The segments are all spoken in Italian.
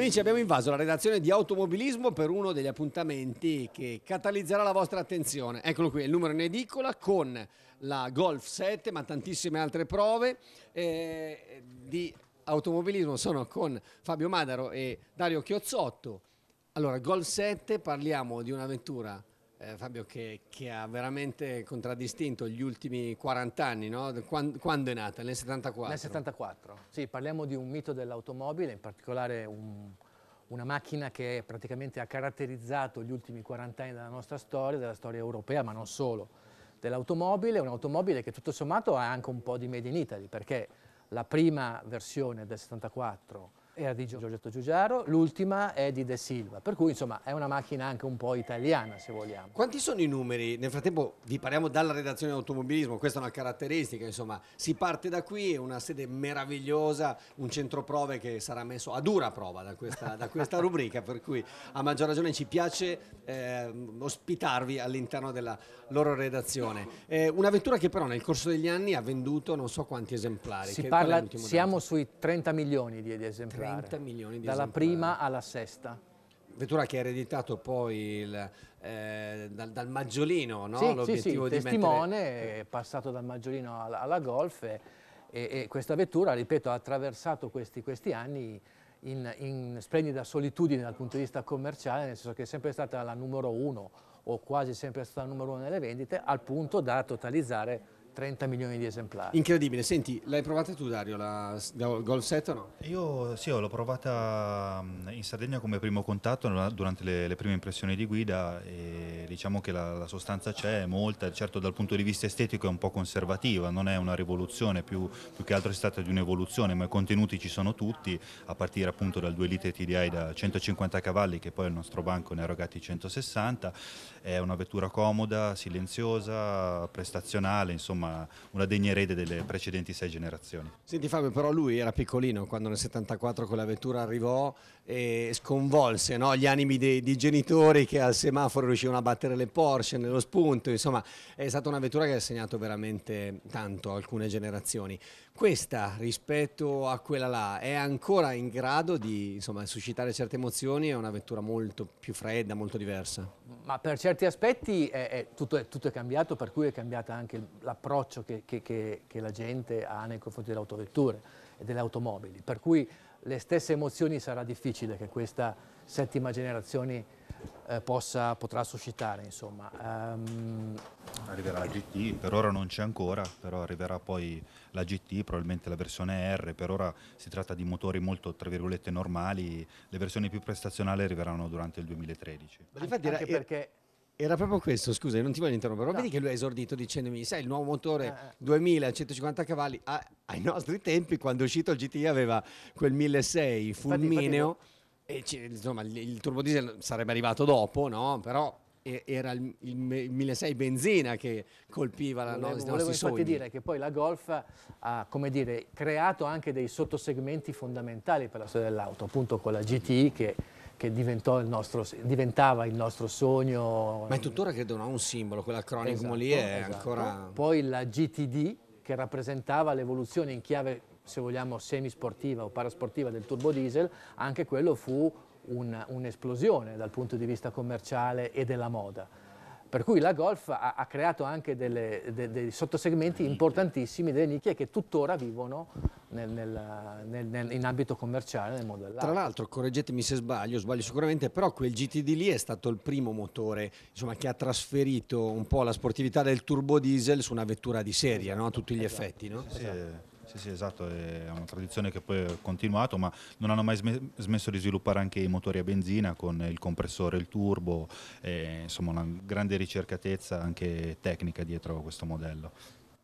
Amici, abbiamo invaso la redazione di automobilismo per uno degli appuntamenti che catalizzerà la vostra attenzione. Eccolo qui, il numero in edicola con la Golf 7, ma tantissime altre prove eh, di automobilismo. Sono con Fabio Madaro e Dario Chiozzotto. Allora, Golf 7, parliamo di un'avventura eh, Fabio, che, che, ha veramente contraddistinto gli ultimi 40 anni, no? quando, quando, è nata? Nel 74? Nel 74, sì, parliamo di un mito dell'automobile, in particolare un, una macchina che praticamente ha caratterizzato gli ultimi 40 anni della nostra storia, della storia europea, ma non solo, dell'automobile, un'automobile che tutto sommato ha anche un po' di Made in Italy, perché la prima versione del 74 era di Giorgetto Giugiaro, l'ultima è di De Silva, per cui insomma è una macchina anche un po' italiana se vogliamo. Quanti sono i numeri? Nel frattempo vi parliamo dalla redazione di automobilismo, questa è una caratteristica, insomma si parte da qui, è una sede meravigliosa, un centro prove che sarà messo a dura prova da questa, da questa rubrica, per cui a maggior ragione ci piace eh, ospitarvi all'interno della loro redazione. Eh, vettura che però nel corso degli anni ha venduto non so quanti esemplari. Si parla, siamo dato? sui 30 milioni di, di esemplari. 30 milioni di Dalla esemplari. prima alla sesta. Vettura che ha ereditato poi il, eh, dal, dal, maggiolino, no? sì, l'obiettivo sì, sì. di testimone mettere... è passato dal maggiolino alla, alla golf e, e, e, questa vettura, ripeto, ha attraversato questi, questi anni in, in, splendida solitudine dal punto di vista commerciale, nel senso che è sempre stata la numero uno o quasi sempre stata la numero uno nelle vendite, al punto da totalizzare 30 milioni di esemplari. Incredibile, senti, l'hai provata tu Dario, la Golf 7 o no? Io sì, l'ho provata in Sardegna come primo contatto durante le, le prime impressioni di guida e diciamo che la, la sostanza c'è, è molta, certo dal punto di vista estetico è un po' conservativa, non è una rivoluzione, più, più che altro è stata di un'evoluzione, ma i contenuti ci sono tutti, a partire appunto dal 2 litri TDI da 150 cavalli che poi il nostro banco ne ha erogati 160, è una vettura comoda, silenziosa, prestazionale, insomma insomma una degna erede delle precedenti sei generazioni. Senti Fabio, però lui era piccolino quando nel 74 quella vettura arrivò e sconvolse no? gli animi dei, dei, genitori che al semaforo riuscivano a battere le Porsche nello spunto, insomma è stata una vettura che ha segnato veramente tanto alcune generazioni questa rispetto a quella là è ancora in grado di insomma, suscitare certe emozioni, è un'avventura molto più fredda, molto diversa. Ma per certi aspetti è, è, tutto, è, tutto, è, cambiato, per cui è cambiato anche l'approccio che, che, che, che, la gente ha nei confronti delle autovetture e delle automobili, per cui le stesse emozioni sarà difficile che questa settima generazione eh, possa, potrà suscitare. Insomma. Um, arriverà la eh. GT, per ora non c'è ancora, però arriverà poi la GT, probabilmente la versione R, per ora si tratta di motori molto tra virgolette normali, le versioni più prestazionali arriveranno durante il 2013. Infatti era, perché era proprio questo, scusa, non ti voglio interrompere, però no. vedi che lui ha esordito dicendomi, sai, il nuovo motore eh. 2150 eh. cavalli, ai nostri tempi, quando è uscito il GT aveva quel 1.600 fulmineo. Infatti, infatti, e insomma, il, il turbodiesel sarebbe arrivato dopo, no? Però era il, il, 1600 benzina che colpiva la volevo, no, volevo infatti sogni. dire che poi la Golf ha dire, creato anche dei sottosegmenti fondamentali per la storia dell'auto appunto con la GTI che, che il nostro, diventava il nostro sogno ma è tuttora credo no, un simbolo quell'acronimo esatto, lì è esatto. ancora poi la GTD che rappresentava l'evoluzione in chiave se vogliamo, semisportiva o parasportiva del turbo diesel, anche quello fu un'esplosione un dal punto di vista commerciale e della moda. Per cui la Golf ha, ha creato anche delle, de, dei sottosegmenti importantissimi, delle nicchie che tuttora vivono nel, nel, nel, in ambito commerciale nel mondo Tra l'altro, correggetemi se sbaglio, sbaglio sicuramente, però quel GTD lì è stato il primo motore insomma, che ha trasferito un po' la sportività del turbo diesel su una vettura di serie, esatto, no? a tutti gli esatto, effetti. No? Esatto. Sì, sì, esatto, è una tradizione che poi è continuata, ma non hanno mai smesso di sviluppare anche i motori a benzina con il compressore, il turbo, e, insomma una grande ricercatezza anche tecnica dietro a questo modello.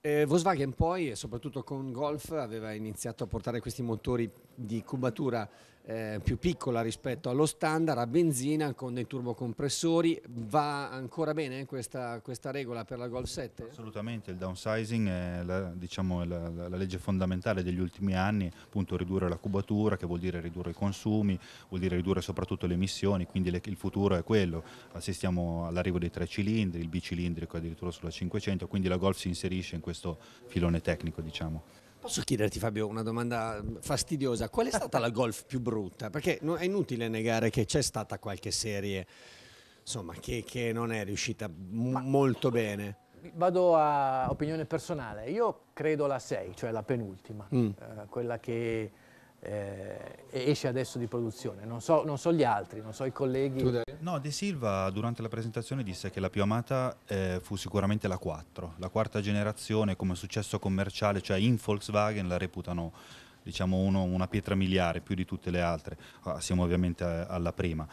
Eh, Volkswagen poi, soprattutto con Golf, aveva iniziato a portare questi motori di cubatura eh, più piccola rispetto allo standard a benzina con dei turbocompressori. Va ancora bene questa, questa regola per la Golf 7? Assolutamente, il downsizing è la, diciamo, la, la, legge fondamentale degli ultimi anni, appunto ridurre la cubatura che vuol dire ridurre i consumi, vuol dire ridurre soprattutto le emissioni, quindi le, il futuro è quello. Assistiamo all'arrivo dei tre cilindri, il bicilindrico addirittura sulla 500, quindi la Golf si inserisce in questo filone tecnico. Diciamo. Posso chiederti Fabio una domanda fastidiosa? Qual è stata la golf più brutta? Perché è inutile negare che c'è stata qualche serie insomma, che, che non è riuscita m- molto bene. Vado a opinione personale, io credo la 6, cioè la penultima, mm. eh, quella che eh, esce adesso di produzione. Non so, non so, gli altri, non so i colleghi. No, De Silva durante la presentazione disse che la più amata eh, fu sicuramente la 4, la quarta generazione come successo commerciale, cioè in Volkswagen la reputano diciamo uno, una pietra miliare più di tutte le altre, ah, siamo ovviamente eh, alla prima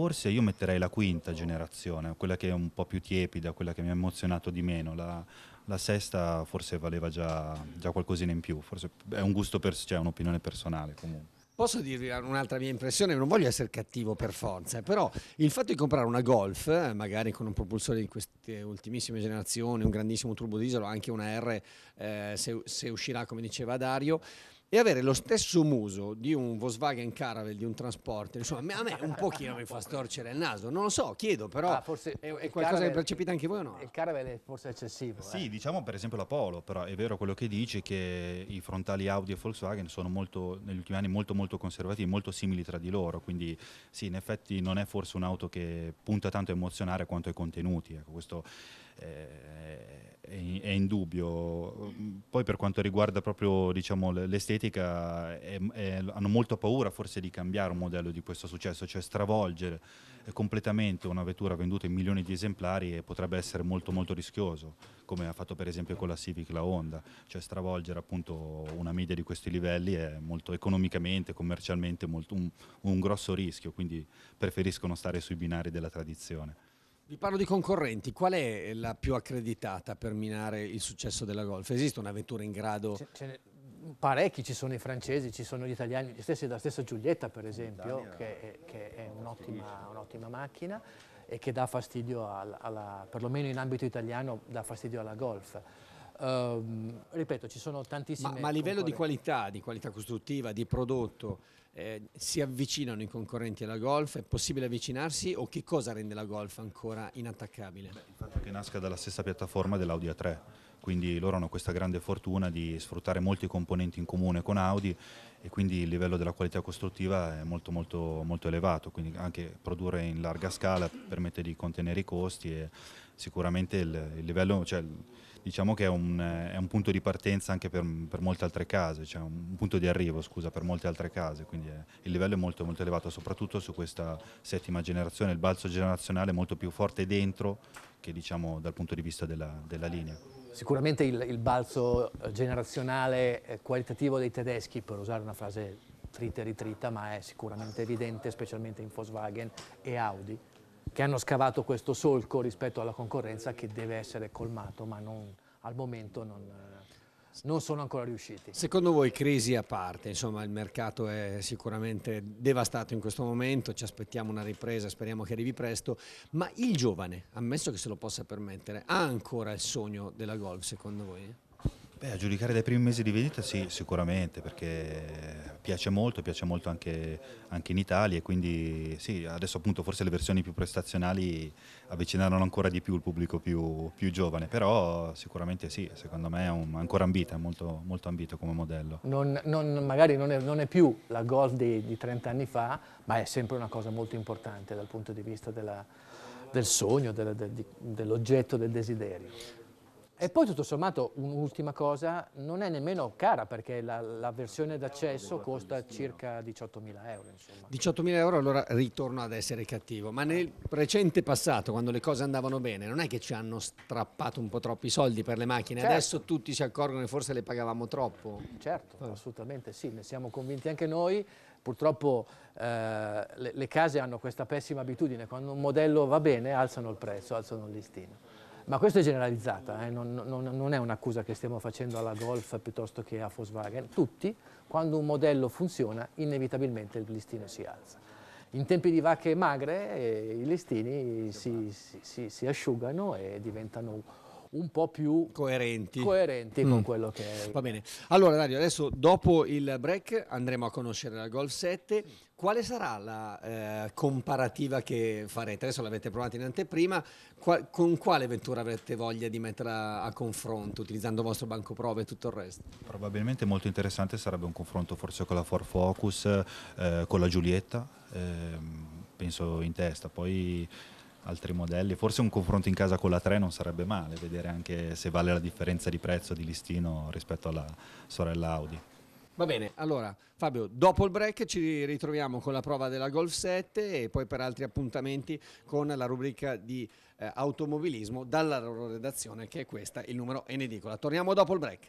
forse io metterei la quinta generazione, quella che è un po' più tiepida, quella che mi ha emozionato di meno. La, la sesta forse valeva già, già, qualcosina in più, forse è un gusto, per, cioè un'opinione personale comunque. Posso dirvi un'altra mia impressione, non voglio essere cattivo per forza, eh, però il fatto di comprare una Golf, eh, magari con un propulsore di queste ultimissime generazioni, un grandissimo turbo diesel, anche una R eh, se, se uscirà come diceva Dario, e avere lo stesso muso di un Volkswagen Caravel, di un Transporter, insomma, a me un pochino mi fa storcere il naso, non lo so, chiedo però, ah, forse è, è qualcosa Caravel, che percepite anche voi o no? Il Caravel è forse eccessivo. Sì, eh. diciamo per esempio la Polo, però è vero quello che dici che i frontali Audi e Volkswagen sono molto, negli ultimi anni molto molto conservativi, molto simili tra di loro, quindi sì, in effetti non è forse un'auto che punta tanto a emozionare quanto ai contenuti, ecco, questo è, in dubbio. Poi per quanto riguarda proprio diciamo, l'estetica, è, è, hanno molto paura forse di cambiare un modello di questo successo, cioè stravolgere eh, completamente una vettura venduta in milioni di esemplari potrebbe essere molto molto rischioso, come ha fatto per esempio con la Civic la Honda, cioè stravolgere appunto una media di questi livelli è molto economicamente, commercialmente molto un, un grosso rischio, quindi preferiscono stare sui binari della tradizione. Vi parlo di concorrenti, qual è la più accreditata per minare il successo della golf? Esiste un'avventura in grado... Ce, parecchi, ci sono i francesi, ci sono gli italiani, gli stessi, la stessa Giulietta per esempio, che è, che è un'ottima, un macchina e che dà fastidio, alla, alla, perlomeno in ambito italiano, dà fastidio alla golf. Uh, ripeto, ci sono tantissime. Ma, ma a livello di qualità, di qualità costruttiva, di prodotto, eh, si avvicinano i concorrenti alla golf? È possibile avvicinarsi o che cosa rende la golf ancora inattaccabile? Beh, il fatto che nasca dalla stessa piattaforma dell'Audi A3 quindi loro hanno questa grande fortuna di sfruttare molti componenti in comune con Audi e quindi il livello della qualità costruttiva è molto molto, molto elevato, quindi anche produrre in larga scala permette di contenere i costi e sicuramente il, il livello, cioè, diciamo che è un, è un, punto di partenza anche per, per, molte altre case, cioè un punto di arrivo scusa, per molte altre case, quindi è, il livello è molto, molto elevato, soprattutto su questa settima generazione, il balzo generazionale è molto più forte dentro che diciamo, dal punto di vista della, della linea. Sicuramente il, il, balzo eh, generazionale eh, qualitativo dei tedeschi, per usare una frase trita e ritrita, ma è sicuramente evidente, specialmente in Volkswagen e Audi, che hanno scavato questo solco rispetto alla concorrenza che deve essere colmato, ma non, al momento non, eh, non sono ancora riusciti. Secondo voi crisi a parte, insomma il mercato è sicuramente devastato in questo momento, ci aspettiamo una ripresa, speriamo che arrivi presto, ma il giovane, ammesso che se lo possa permettere, ha ancora il sogno della golf secondo voi? Beh, a giudicare dai primi mesi di vendita sì, sicuramente, perché piace molto, piace molto anche, anche, in Italia e quindi sì, adesso appunto forse le versioni più prestazionali avvicinarono ancora di più il pubblico più, più giovane, però sicuramente sì, secondo me è un, ancora ambita, molto, molto ambito come modello. Non, non, magari non è, non è, più la Golf di, di 30 anni fa, ma è sempre una cosa molto importante dal punto di vista della, del sogno, della, del, dell'oggetto del desiderio. E poi tutto sommato un'ultima cosa, non è nemmeno cara perché la, la versione d'accesso costa circa 18.000 euro. 18.000 euro allora ritorno ad essere cattivo, ma nel recente passato quando le cose andavano bene non è che ci hanno strappato un po' troppi soldi per le macchine, certo. adesso tutti si accorgono che forse le pagavamo troppo. Certo, eh. assolutamente sì, ne siamo convinti anche noi, purtroppo eh, le, le case hanno questa pessima abitudine, quando un modello va bene alzano il prezzo, alzano il listino. Ma questo è generalizzato, eh? non, non, non, è un'accusa che stiamo facendo alla Golf piuttosto che a Volkswagen. Tutti, quando un modello funziona, inevitabilmente il listino si alza. In tempi di vacche magre eh, i listini si, si, si, si asciugano e diventano un po' più coerenti, coerenti mm. con quello che è. Va bene. Allora Dario, adesso dopo il break andremo a conoscere la Golf 7. Quale sarà la eh, comparativa che farete? Adesso l'avete provata in anteprima, Qua- con quale vettura avrete voglia di metterla a confronto utilizzando il vostro banco prove e tutto il resto? Probabilmente molto interessante sarebbe un confronto forse con la Ford Focus, eh, con la Giulietta, eh, penso in testa, poi altri modelli. Forse un confronto in casa con la 3 non sarebbe male, vedere anche se vale la differenza di prezzo di listino rispetto alla sorella Audi. Va bene, allora Fabio, dopo il break ci ritroviamo con la prova della Golf 7 e poi per altri appuntamenti con la rubrica di eh, automobilismo dalla loro redazione che è questa, il numero N edicola. Torniamo dopo il break.